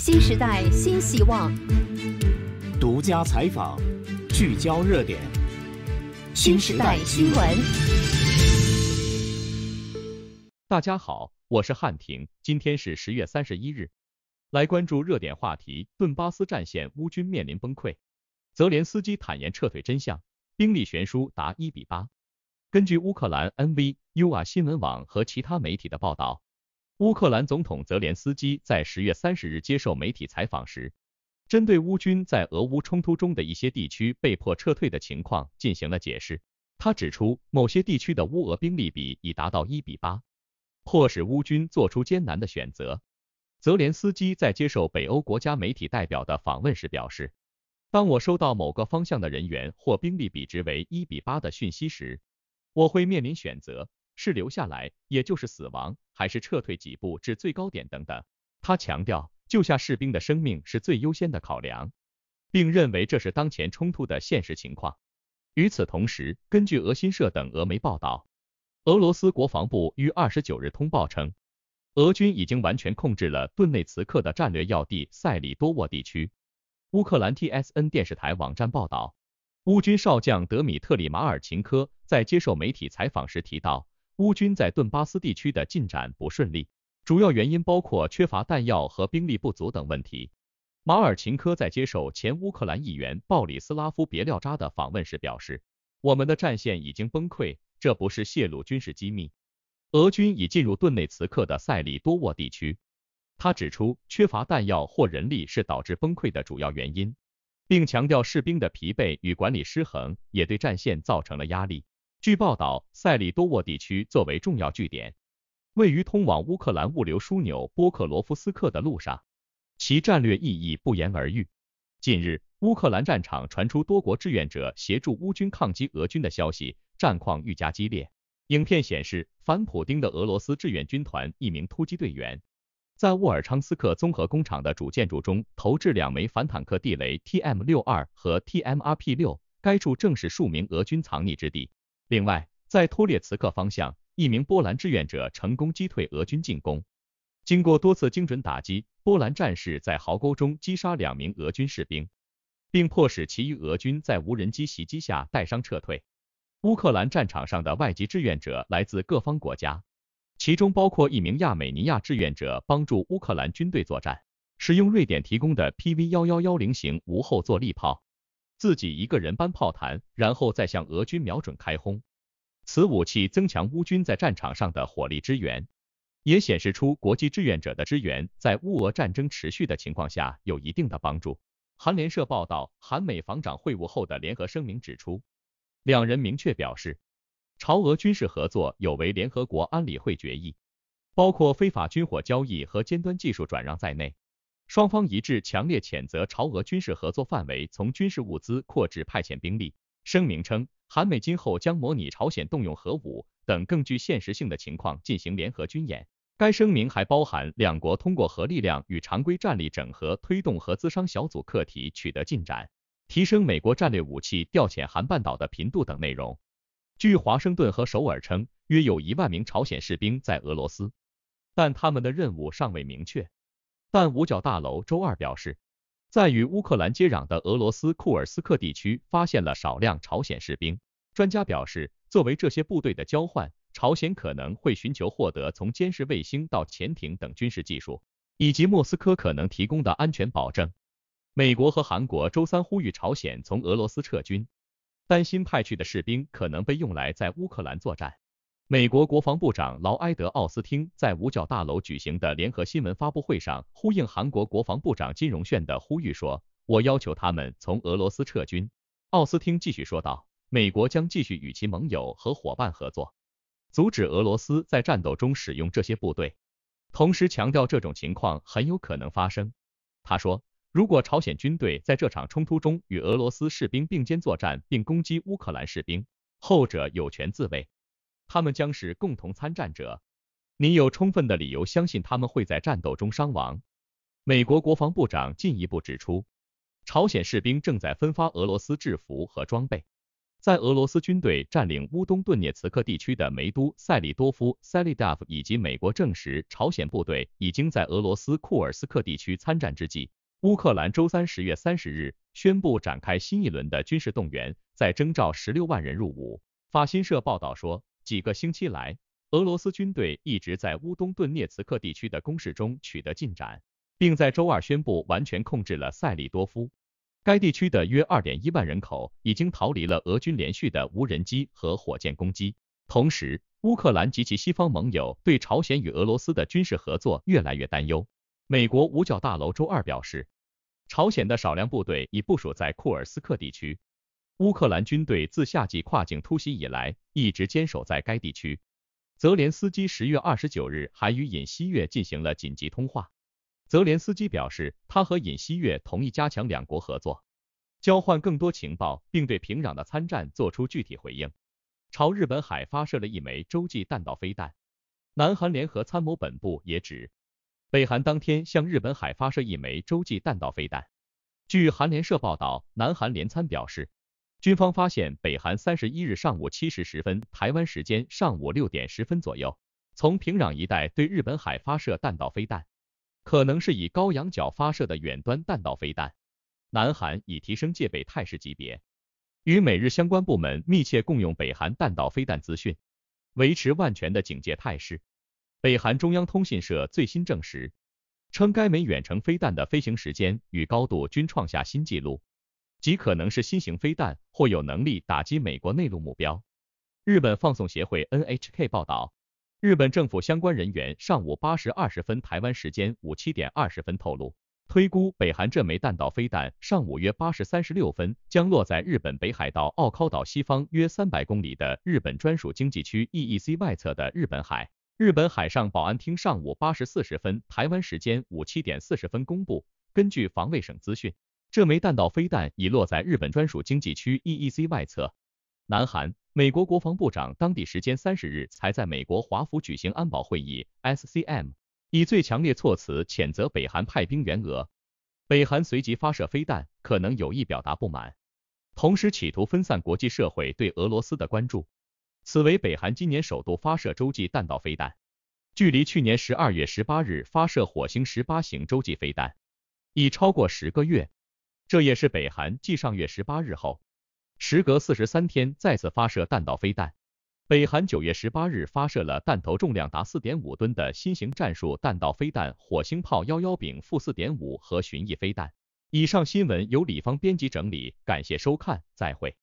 新时代新希望，独家采访，聚焦热点。新时代新闻。大家好，我是汉庭，今天是十月三十一日，来关注热点话题：顿巴斯战线，乌军面临崩溃，泽连斯基坦言撤退真相，兵力悬殊达一比八。根据乌克兰 Nv Ua 新闻网和其他媒体的报道。乌克兰总统泽连斯基在十月三十日接受媒体采访时，针对乌军在俄乌冲突中的一些地区被迫撤退的情况进行了解释。他指出，某些地区的乌俄兵力比已达到一比八，迫使乌军做出艰难的选择。泽连斯基在接受北欧国家媒体代表的访问时表示：“当我收到某个方向的人员或兵力比值为一比八的讯息时，我会面临选择。”是留下来，也就是死亡，还是撤退几步至最高点等等？他强调，救下士兵的生命是最优先的考量，并认为这是当前冲突的现实情况。与此同时，根据俄新社等俄媒报道，俄罗斯国防部于二十九日通报称，俄军已经完全控制了顿内茨克的战略要地塞里多沃地区。乌克兰 T S N 电视台网站报道，乌军少将德米特里马尔琴科在接受媒体采访时提到。乌军在顿巴斯地区的进展不顺利，主要原因包括缺乏弹药和兵力不足等问题。马尔琴科在接受前乌克兰议员鲍里斯拉夫别廖扎的访问时表示：“我们的战线已经崩溃，这不是泄露军事机密。俄军已进入顿内茨克的塞利多沃地区。”他指出，缺乏弹药或人力是导致崩溃的主要原因，并强调士兵的疲惫与管理失衡也对战线造成了压力。据报道，塞利多沃地区作为重要据点，位于通往乌克兰物流枢纽波克罗夫斯克的路上，其战略意义不言而喻。近日，乌克兰战场传出多国志愿者协助乌军抗击俄军的消息，战况愈加激烈。影片显示，反普丁的俄罗斯志愿军团一名突击队员，在沃尔昌斯克综合工厂的主建筑中投掷两枚反坦克地雷 （TM62 和 TMRP6），该处正是数名俄军藏匿之地。另外，在托列茨克方向，一名波兰志愿者成功击退俄军进攻。经过多次精准打击，波兰战士在壕沟中击杀两名俄军士兵，并迫使其余俄军在无人机袭击下带伤撤退。乌克兰战场上的外籍志愿者来自各方国家，其中包括一名亚美尼亚志愿者帮助乌克兰军队作战，使用瑞典提供的 Pv 幺幺幺零型无后坐力炮。自己一个人搬炮弹，然后再向俄军瞄准开轰。此武器增强乌军在战场上的火力支援，也显示出国际志愿者的支援在乌俄战争持续的情况下有一定的帮助。韩联社报道，韩美防长会晤后的联合声明指出，两人明确表示，朝俄军事合作有违联合国安理会决议，包括非法军火交易和尖端技术转让在内。双方一致强烈谴责朝俄军事合作范围从军事物资扩至派遣兵力。声明称，韩美今后将模拟朝鲜动用核武等更具现实性的情况进行联合军演。该声明还包含两国通过核力量与常规战力整合，推动核资商小组课题取得进展，提升美国战略武器调遣韩半岛的频度等内容。据华盛顿和首尔称，约有一万名朝鲜士兵在俄罗斯，但他们的任务尚未明确。但五角大楼周二表示，在与乌克兰接壤的俄罗斯库尔斯克地区发现了少量朝鲜士兵。专家表示，作为这些部队的交换，朝鲜可能会寻求获得从监视卫星到潜艇等军事技术，以及莫斯科可能提供的安全保证。美国和韩国周三呼吁朝鲜从俄罗斯撤军，担心派去的士兵可能被用来在乌克兰作战。美国国防部长劳埃德·奥斯汀在五角大楼举行的联合新闻发布会上，呼应韩国国防部长金容炫的呼吁说：“我要求他们从俄罗斯撤军。”奥斯汀继续说道：“美国将继续与其盟友和伙伴合作，阻止俄罗斯在战斗中使用这些部队，同时强调这种情况很有可能发生。”他说：“如果朝鲜军队在这场冲突中与俄罗斯士兵并肩作战，并攻击乌克兰士兵，后者有权自卫。”他们将是共同参战者，你有充分的理由相信他们会在战斗中伤亡。美国国防部长进一步指出，朝鲜士兵正在分发俄罗斯制服和装备，在俄罗斯军队占领乌东顿涅茨克地区的梅都塞利多夫 s a l i d a v 以及美国证实朝鲜部队已经在俄罗斯库尔斯克地区参战之际，乌克兰周三十月三十日宣布展开新一轮的军事动员，在征召十六万人入伍。法新社报道说。几个星期来，俄罗斯军队一直在乌东顿涅茨克地区的攻势中取得进展，并在周二宣布完全控制了塞利多夫。该地区的约二点一万人口已经逃离了俄军连续的无人机和火箭攻击。同时，乌克兰及其西方盟友对朝鲜与俄罗斯的军事合作越来越担忧。美国五角大楼周二表示，朝鲜的少量部队已部署在库尔斯克地区。乌克兰军队自夏季跨境突袭以来，一直坚守在该地区。泽连斯基十月二十九日还与尹锡悦进行了紧急通话。泽连斯基表示，他和尹锡悦同意加强两国合作，交换更多情报，并对平壤的参战做出具体回应。朝日本海发射了一枚洲际弹道飞弹。南韩联合参谋本部也指，北韩当天向日本海发射一枚洲际弹道飞弹。据韩联社报道，南韩联参表示。军方发现，北韩三十一日上午七时十分（台湾时间上午六点十分左右）从平壤一带对日本海发射弹道飞弹，可能是以高仰角发射的远端弹道飞弹。南韩已提升戒备态势级别，与美日相关部门密切共用北韩弹道飞弹资讯，维持万全的警戒态势。北韩中央通讯社最新证实，称该枚远程飞弹的飞行时间与高度均创下新纪录。极可能是新型飞弹，或有能力打击美国内陆目标。日本放送协会 （NHK） 报道，日本政府相关人员上午八时二十分（台湾时间五七点二十分）透露，推估北韩这枚弹道飞弹上午约八时三十六分，将落在日本北海道奥尻岛西方约三百公里的日本专属经济区 （EEC） 外侧的日本海。日本海上保安厅上午八时四十分（台湾时间五七点四十分）公布，根据防卫省资讯。这枚弹道飞弹已落在日本专属经济区 e e c 外侧。南韩、美国国防部长当地时间三十日才在美国华府举行安保会议 SCM，以最强烈措辞谴责北韩派兵援俄。北韩随即发射飞弹，可能有意表达不满，同时企图分散国际社会对俄罗斯的关注。此为北韩今年首度发射洲际弹道飞弹，距离去年十二月十八日发射火星十八型洲际飞弹，已超过十个月。这也是北韩继上月十八日后，时隔四十三天再次发射弹道飞弹。北韩九月十八日发射了弹头重量达四点五吨的新型战术弹道飞弹“火星炮幺幺丙负四点五”和巡弋飞弹。以上新闻由李方编辑整理，感谢收看，再会。